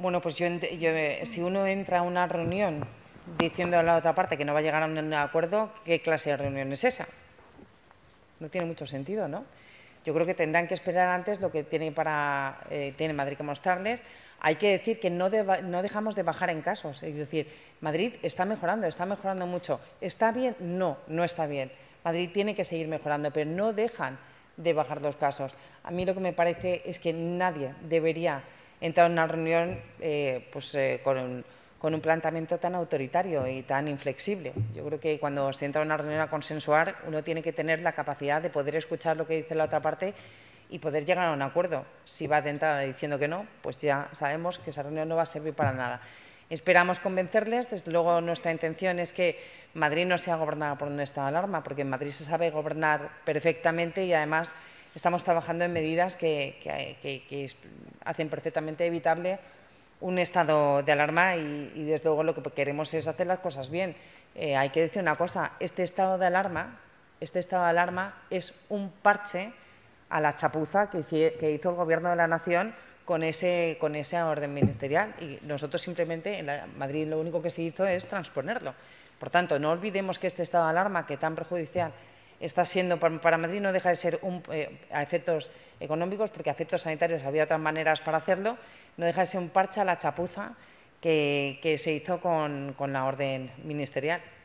Bueno, pues yo, eh, si uno entra a una reunión diciendo a la otra parte que no va a llegar a un acuerdo, ¿qué clase de reunión es esa? No tiene mucho sentido, ¿no? Yo creo que tendrán que esperar antes lo que tiene, para, eh, Madrid que mostrarles. Hay que decir que no, no dejamos de bajar en casos. Es decir, Madrid está mejorando, está mejorando mucho. ¿Está bien? No, no está bien. Madrid tiene que seguir mejorando, pero no dejan de bajar los casos. A mí lo que me parece es que nadie debería entra en una reunión eh, pues, eh, con, un planteamiento tan autoritario y tan inflexible. Yo creo que cuando se entra en una reunión a consensuar, uno tiene que tener la capacidad de poder escuchar lo que dice la otra parte y poder llegar a un acuerdo. Si va de entrada diciendo que no, pues ya sabemos que esa reunión no va a servir para nada. Esperamos convencerles, desde luego nuestra intención es que Madrid no sea gobernada por un estado de alarma, porque en Madrid se sabe gobernar perfectamente y además estamos trabajando en medidas que hacen perfectamente evitable un estado de alarma y, desde luego lo que queremos es hacer las cosas bien. Eh, hay que decir una cosa, este estado de alarma, este estado de alarma es un parche a la chapuza que, hizo el Gobierno de la Nación con ese, con orden ministerial y nosotros simplemente en Madrid lo único que se hizo es transponerlo. Por tanto, no olvidemos que este estado de alarma que tan perjudicial está siendo, para Madrid no deja de ser un, eh, a efectos económicos, porque a efectos sanitarios había otras maneras para hacerlo, no deja de ser un parche a la chapuza que, se hizo con la orden ministerial.